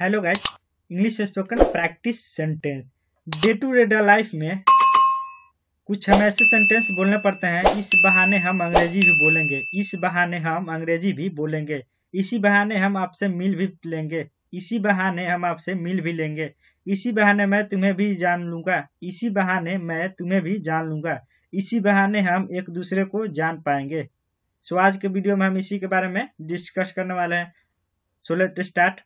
Hello guys English spoken practice sentence day to day life में कुछ हम ऐसे सेंटेंस बोलने पड़ते हैं इस बहाने हम अंग्रेजी भी बोलेंगे इस बहाने हम अंग्रेजी भी बोलेंगे इसी बहाने हम आपसे मिल भी लेंगे इसी बहाने हम आपसे मिल भी लेंगे इसी बहाने मैं तुम्हें भी जान लूंगा इसी बहाने मैं तुम्हें भी जान लूंगा इसी बहाने हम एक दूसरे को जान पाएंगे सो आज के वीडियो में हम इसी के बारे में डिस्कस करने वाले हैं सो लेट स्टार्ट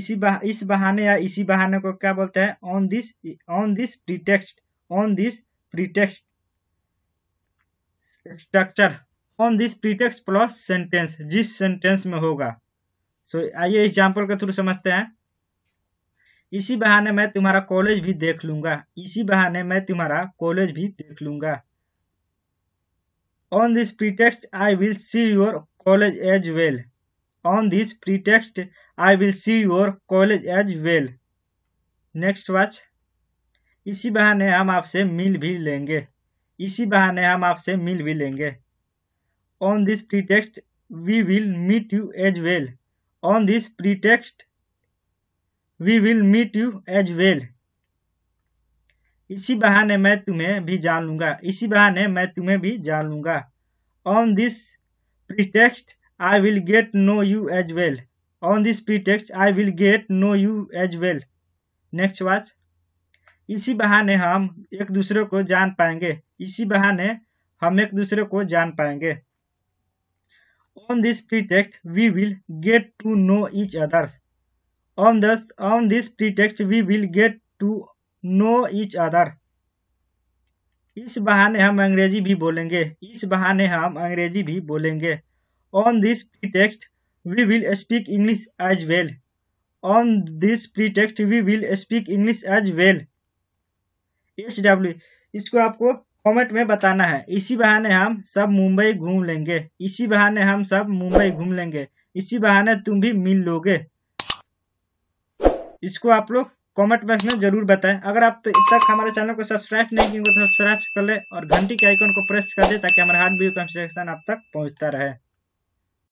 इसी बह, इस बहाने या इसी बहाने को क्या बोलते हैं on this on this pretext on this pretext structure on this pretext plus sentence जिस सेंटेंस में होगा सो so, आइए एग्जाम्पल के थ्रू समझते हैं इसी बहाने मैं तुम्हारा कॉलेज भी देख लूंगा इसी बहाने मैं तुम्हारा कॉलेज भी देख लूंगा on this pretext I will see your college as well On pretext I will see your college as well next watch इसी बहाने हम आपसे मिल भी लेंगे इसी बहाने हम आपसे मिल भी लेंगे on this pretext we will meet you as well on this pretext we will meet you as well इसी बहाने मैं तुम्हें भी जान लूंगा इसी बहाने मैं तुम्हें भी जान लूंगा on this pretext I will get know you as well. On this pretext, I will get know you as well. Next watch. इसी बहाने हम एक दूसरे को जान पाएंगे इसी बहाने हम एक दूसरे को जान पाएंगे on this pretext we will get to know each other on this on this pretext we will get to know each other इस बहाने हम अंग्रेजी भी बोलेंगे इस बहाने हम अंग्रेजी भी बोलेंगे On this pretext, we will speak English as well. On this pretext, we will speak English as well. H W इसको आपको कमेंट में बताना है इसी बहाने हम सब मुंबई घूम लेंगे इसी बहाने हम सब मुंबई घूम लेंगे इसी बहाने तुम भी मिल लोगे इसको आप लोग कमेंट बॉक्स में जरूर बताएं अगर आप तो तक हमारे चैनल को सब्सक्राइब नहीं किए तो सब्सक्राइब कर ले और घंटी के आइकन को प्रेस कर दे ताकि हमारा हर वीडियो का आप तक पहुंचता रहे